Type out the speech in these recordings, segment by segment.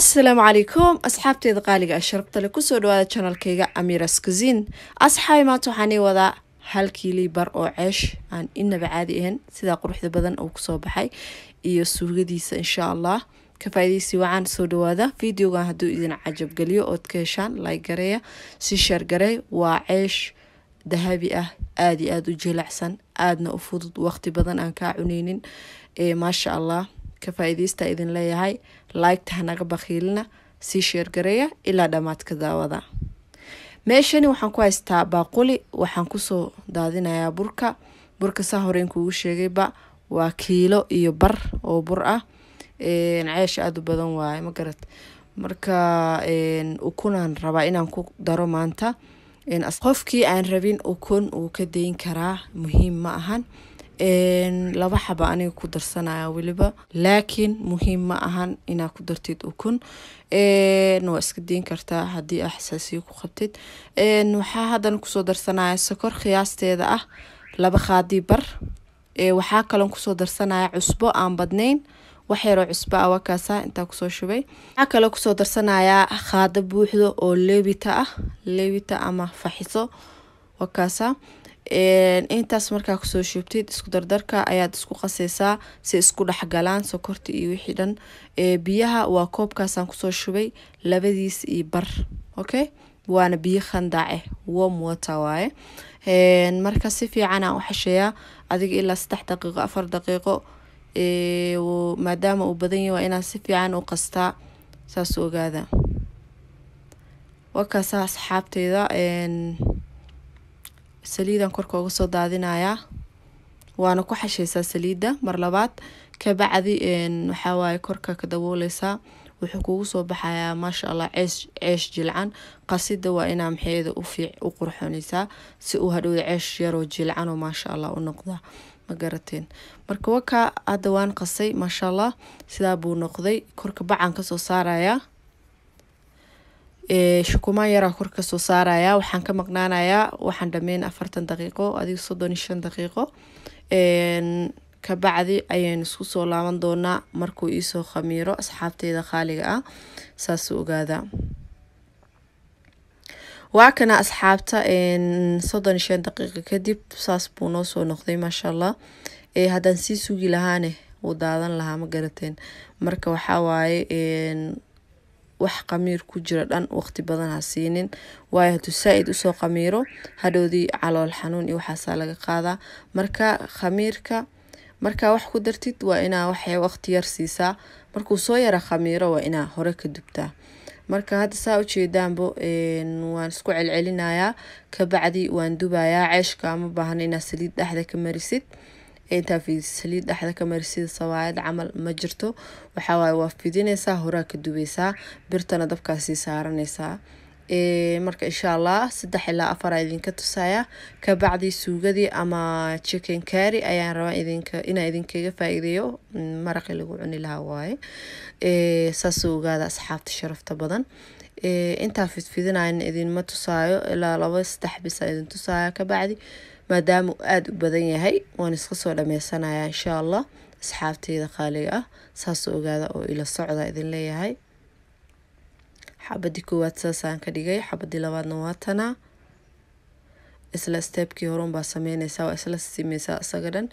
asalaamu calaykum asxaabteeda qaaliga ah sharabtale kusoo dhawaada janalkayga amiras kusin asxaabi maanta waxaan ii wadaa hal kiilii bar oo ceesh aan inaba caadi ahayn sidaa quruxda badan uu kusoo baxay iyo suugadiisa insha allah kafaa'idaysi wacaan soo dhawaada videogan hadduu idin cajabgeliyo ood ka heshaan like gareeya si shaargareey waa ceesh dahabi ah aada iyo aada u jilacsan aadna u fudud waqti badan aan kaa cuneynin maasha allah ka faa'iidaysta idin leeyahay laygta hanaga bakhiilina sii sheergareeya ilaa dhammaadka daawada meeshani waxaan ku haystaa baaquli waxaan kusoo daadinayaa burka burka saa hore inkuugu sheegayba waa kiilo iyo bar oo bur ah ceesh aada u badan waaye ma garad marka ukunaan rabaa inaan ku daro maanta qofkii aan rabin ukun uu ka dayn karaa muhiim ma ahan laba xaba aniga ku darsanaya weliba laakiin muhiim ma ahan inaa ku dartid ukun waa iska diin kartaa haddii aa xasaasiyo ku qabtid waxaa haddana kusoo darsanaya sokor khiyaasteeda ah laba khaadii bar waxaa kaloon kusoo darsanaya cusbo aan badnayn waxyaroo yaroo cusbo ah wakaasa intaa kusoo shubay waxaa kaloo kusoo darsanayaa khaado buuxdo oo leebita ah leebita ama faxiso wakaasa intaas markaa kusoo shubtid isku dardarka ayaad isku qasaysaa si isku dhexgalaan sokorta iyo wixii dhan biyaha waa koobkaasaan kusoo shubay labadiis iyo bar okay waana biyo khandaace warm water waaye marka si fiican u xesheeyaa adiga ilaa saddex daqiiqo afar daqiiqo maadaama uu badan yahy waa inaan si fiican u qastaa saas ogaada wakaasaa asxaabteyda saliidan korka uga soo daadinayaa waana ku xasheysaa saliidda mar labaad kabacdi waxawaaye korka ka dabooleysaa wuxuu kugu soo baxayaa maasha allah ceesh jilcan qasida waa inaa maxeeda u qurxonaysaa si uu hadhowda ceesh yaroo jilcanoo maasha allah u noqdaa ma marka wakaa hadda waan qasay maasha allah sidaa buu noqday korka bacan kasoo saarayaa Eh, shukumaa yaraa kor kasoo saaraya waxaan ka maqnaanayaa waxaan dhameyn afartan daqiiqo adigo soddon iyo shan daqiiqo kabacdi ayaan isku soo laaban doonaa markuu iisoo khamiiro asxaabteeda khaaliga ah saasu ogaada waa kana asxaabta soddon iyo shan kadib saas buu noo soo noqday maasha allah eh, haddaan sii sugi lahaane wuu daadan lahaa ma garateen marka waxaa waaye wax qamiir ku jira dhan waqti badan siinin waayo hadduu saa-id usoo qamiiro hadhowdii calool xanuun iyo waxaasaa laga qaadaa marka khamiirka markaa wax ku dartid waa inaa waxya waqti yar siisaa markuu soo yara khamiiro waa inaa hore ka dubtaa marka hadda saa ujeedaanbo waan isku celcelinayaa kabacdi waan dubayaa ceeshka ama baahan inaa saliid dhexda ka marisid interface saliid dhexda ka mari sida sawaayad camal ma jirto waxawaaye waa fidineysaa horaa ka duweysaa birtana dabkaasii saaraneysaa marka insha allah saddex ilaa afaraa idinka tusaya kabacdi suugadii ama chicken kari ayaan rabaa inaa idinkaga faa maraqii lagu cuni lahaa waaye saasoo ogaada asxaabta sharafta badan intaa fidfidinayana idinma tusaayo ilaa laba saddex bisa idin tusaya kabacdi maadaama uu aada u badan yahay waan iska soo dhameysanaya inshaa allah asxaabteyda qaaliga ah saasoo ogaada oo ila socda idin leeyahay xabadii koowaad saasaan ka dhigay xabadii labaadna waa isla steebkii horun baa sameynaysaa waa isla simeysaa isaga dhan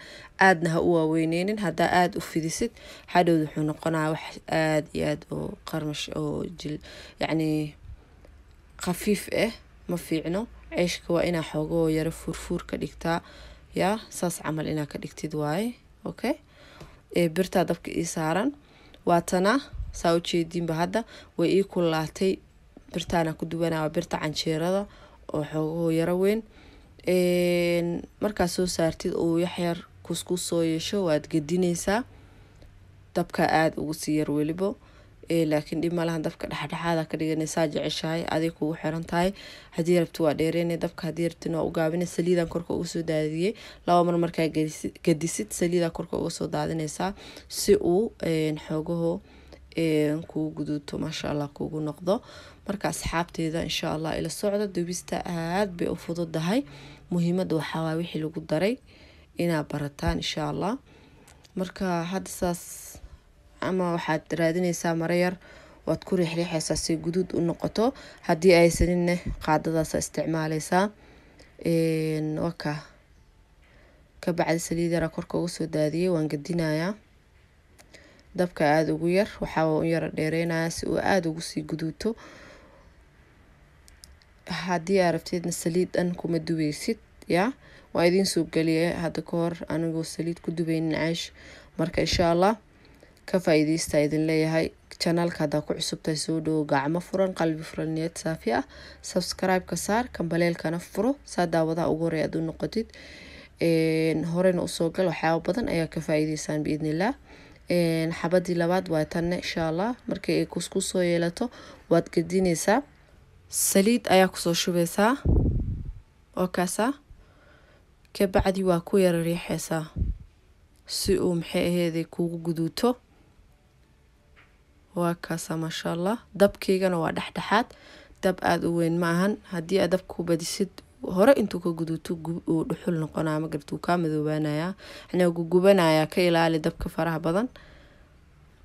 aadna ha u waaweyneynin haddaa aada u fidisid hadhow wuxuu noqonaya wax aada iyo aada oo qarmash oo jil yacnii khafiif ah ma fiicno ceeshka waa inaa xoogoo yaro fuurfuur ka dhigtaa yaa saas camal inaa ka dhigtid waaye okay birtaa dabka ii saaran waatana saa u jeediinba hadda way ii kullaatay birtaana ku waa birta canjeerada oo xoogaho yaro weyn markaad soo saartid uu yaxyar kusku soo yeesho waad gedineysaa dabka aada ugu sii yar welibo Eh, laakiin dhib malahan dabka dhexdhexaada ka dhiganaysaa jeceshahay aday kugu xiran tahay haddii rabti waa dheereyna dabka haddii rabtin waa u gaabina saliidan korka uga soo daadiyey laba mar markaa gadisid saliida korka uga soo daadinaysaa si uu eh, xoogaho eh, kugu guduuto maasha allah kugu noqdo marka asxaabteeda insha allah ila socda dubista aad bay u fududahay muhiimada waxaawaa wixii lagu daray inaa barataan insha allah marka hadda saas ama waxaad raadineysaa maro yar waad ku riixriixeysaa si guduud u noqoto haddii aysaninne qaadadaasa isticmaaleysaa waka kabacdi saliid yara korka uga soo daadiyey waan gadinayaa dabka aada ugu yar waxaa yara dheereynayaa si uu aada ugu sii guduuto haddii aa rabteedna saliid dhan kuma duweysid yaa waa idiin soo geliye hadda ka hor anigoo saliid ku dubaynin ceysh marka insha allah ka faa idin leeyahay janaalka haddaa ku cusubtahay soo dhowo gacmo furan qalbi furan niyad saafi ah sabscribe-ka saar kambaleelkana furo saa daawadaha ugu horey aad u noqotid horena usoo gal waxyaaba badan ayaa ka faa-iideysaan xabadii labaad waa tanne insha allah markii ay kusku soo yeelato waad gadineysaa saliid ayaa kusoo shubeysaa oo kaasaa kabacdi waa ku yarariixeysaa si uu maxay aheeday kuugu guduuto waa kaasa maashaa allah dabkaygana waa dhexdhexaad dab aada u weyn ma ahan haddii aad dabka ku badisid hore intuu ka guduto uu dhuxul noqonaa magarta uu kaa madoobaanayaa xnaa gugubanayaa ka ilaali dabka faraha badan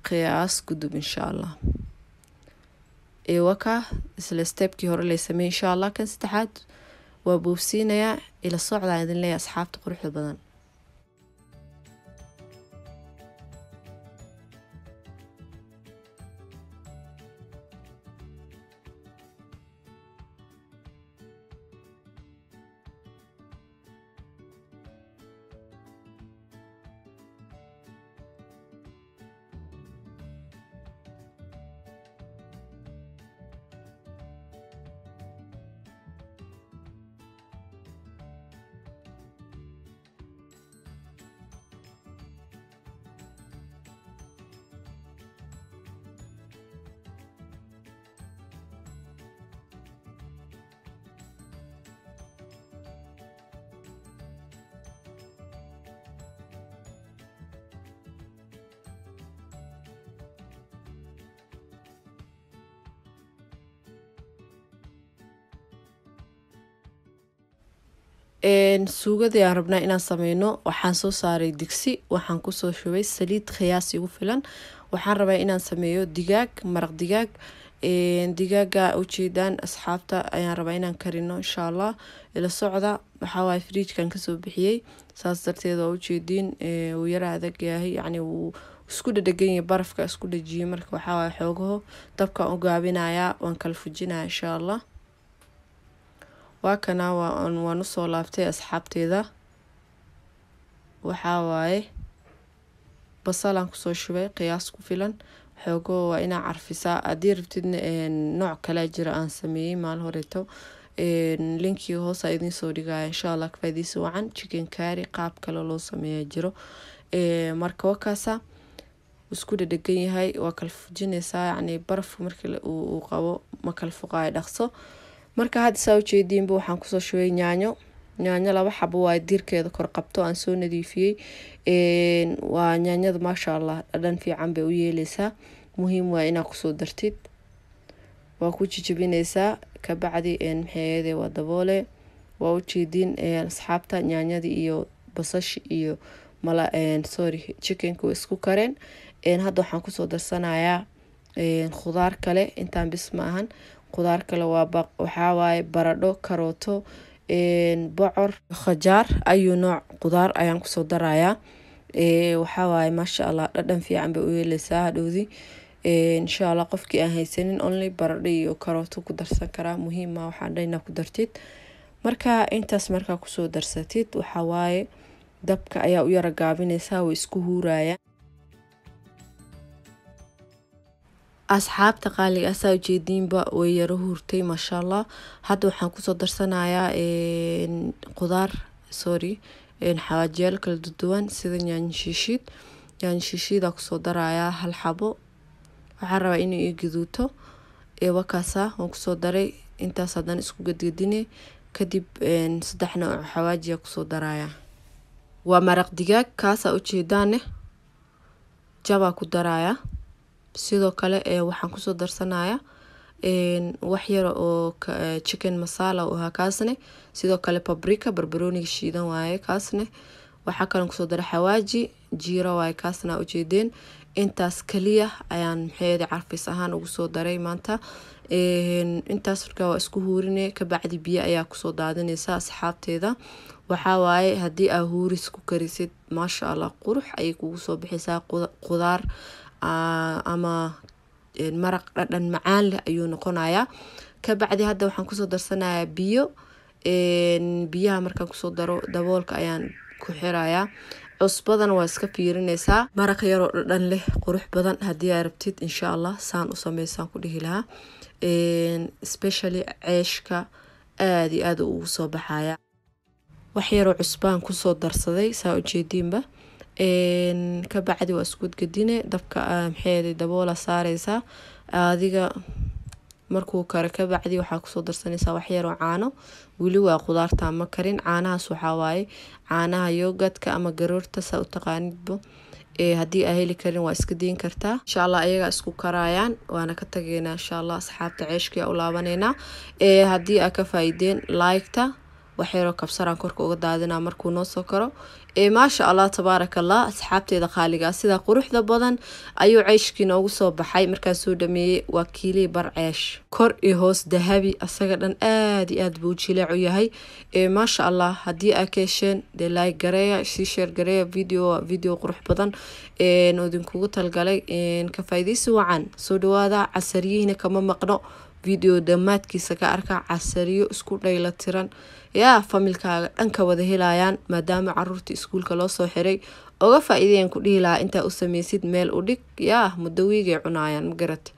qiyaas gudub insha allah ewaka isla stebkii hore lay sameey insha allah kan saddexaad waa boofsiinayaa ila socdaa idin leeya asxaabta quruxda badan suugada ayaan rabnaa inaan sameyno waxaan soo saaray digsi waxaan kusoo shubay saliid khiyaasi ugu filan waxaan rabaa inaan sameeyo digaag maraq digaag digaaga ujeedaan asxaabta ayaan rabaa inaan karino insha allah ila socda waxaawaay friijkan kasoo bixiyey saas darteed waa ujeediin wuu yara adag yahay yacni wuu isku dhadhaganyay barafka isku dhajiyey marka waxaawaay xoogaho dabkaan u gaabinayaa waan kala fujinayaa insha allah waa kana waan usoo laabtay asxaabteeda waxaa waaye basalaan kusoo shubay qiyaas ku filan xoogo waa inaa carfisaa adii rabtidna nooc kalea jira aan sameeyey maal horeeto linkii hoosa idiin dhigaya insha allah kafaadiisa wacan chicken kaari qaab kale loo sameeyaa jiro marka wakaasa isku dhadhegan yahay waa kala fujineysaa yacni markii uu qabo ma kala dhaqso marka hadda saa ujeediinba waxaan kusoo shubay yaanyo yaanyo laba xaba waa diirkeeda kor aan soo nadiifiyey waa yaanyada maasha allah dhadhan fiican bay u yeeleysaa muhiim waa inaad kusoo dartid waa ku jijibineysaa kabacdi maxeede waa daboole waa ujeediin asxaabta yaanyadii iyo basashi iyo mala sorry chickenka way isku kareen hadda waxaan kusoo darsanayaa khudaar kale intaan bis ma ahan qudaar kale waxaa baradho karooto bocor khajaar ayuu nooc qudaar ayaan kusoo darayaa waxaa waaye maasha allah dhadhan fiican bay u yeeleysaa hadhowdi insha allah qofkii aan haysanin only baradho iyo karooto ku darsan karaa muhiima ah, waxaan dhayna ku dartid marka intaas markaa kusoo darsatid waxaa dabka ayaa u yara gaabineysaa way isku huurayaan asxaabta qaaliga asaa ah, ujeediinba way yaro huurtay maasha allah hadda waxaan kusoo darsanayaa qudaar sorry xawaajiyaal kala duduwan sida yaanyo shiishiid kusoo darayaa hal xabo waxaan rabaa inay ii gaduuto wakaasa waan kusoo daray intaas haddana isku gadgadine kadib saddexna oo xawaajiya kusoo darayaa waa maraq digaag kaasaa ujeedaaneh jabaa ku darayaa sidoo kale eh, waxaan kusoo darsanaya waxyar oo eh, chicken masala ahaa kaasne sidoo kale babrika barbarooniga shiidan waaye kaasne waxaa kalan kusoo dara xawaaji jiiro waaye kaasna ujeedeen intaas kaliya ayaan maxeede carfis ahaan ugu soo daray maanta intaas markaa waa isku huurine kabacdi biyo ayaa kusoo daadinaysa asxaabteeda waxaa waaye haddii aa huuris ku karisid maasha allah qurux ayay kugu soo baxaysaa qudaar Ah, ama eh, maraq dhadhan macaan leh ayuu noqonayaa kabacdi hadda waxaan kusoo darsanayaa biyo biyaha markaan kusoo daro daboolka ayaan ku xirayaa cusbadana waa iska fiirineysaa maraq yaroo dhadhan leh qurux badan haddii aa rabtid insha allah saan u sameysaan ku dhihi lahaa specially ceeshka aada iyo aada ugu soo baxaya wax yaroo cusbaan kusoo darsaday saa ujeediinba kabacdi waa isgudgadine dabka ah, maxeed daboola saareysaa adiga markuu karo kabacdi waxaa kusoo darsanaysaa waxyaroo caano weli waa qudaarta ma karin caanahaas waxawaaye caanaha yogadka ama garoorta saa u taqaanidba haddii aa heli karin waa iska diin kartaa insha allah ayagaa isku karaayaan waana ka tageynaa insha allah asxaabta ceeshkiyaa u laabaneynaa haddii aa ka faa-ideen waxyaroo kabsaraan korka uga daadinaa markuu noo soo karo maasha allah tabaarakallah asxaabteeda qaaligaa sidaa quruxda badan ayuu ceyshkii noogu soo baxay markaa soo dhameeyey waa kiilii bar ceesh kor iyo hoos dahabi asaga dhan aad iyo aad buu u jileecu yahay maasha allah haddii aa ka hesheen dee like gareeya sii sheer gareeya video video qurux badan oo idinkugu talgalay ka faa'iidaysi wacan soo dhawaada casariyihina kama maqno video dhammaadkiisa ka arkaa casariyo isku dhaylatiran yaa familkaaga dhanka wada helayaan maadaama caruurtii iskuulka loosoo xiray oga faa-iidayaan ku dhihi intaa u sameysid meel u dhig yaa muddo wiigay cunaayaan ma garate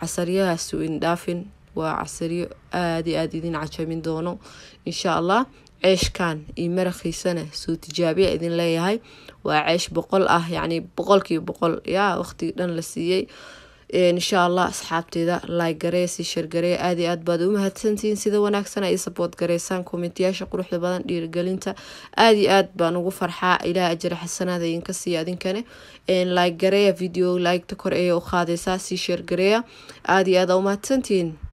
casariyahaas indhaafin waa casariyo aada iyo aada idin cajamin doono insha allah ceeshkan iyo maraqiisana soo tijaabiya idin leeyahay waa ceesh boqol ah yacni boqolkiiba boqol yaa waqtigii dhan la siiyey insha allah asxaabteyda laagareesi shargaree aad iyo aad baad u mahadsantihiin sida wanaagsan ay sabood gareysaan koomentiyaasha quruxda badan dhiirigelinta aad iyo aad baan ugu farxaa ilaah ajra xasanaada idinka siiya idinkane laagareeya video laagta kor ayay u qaadeysaa sii shargareeya aad iyo aad aa u mahadsantihiin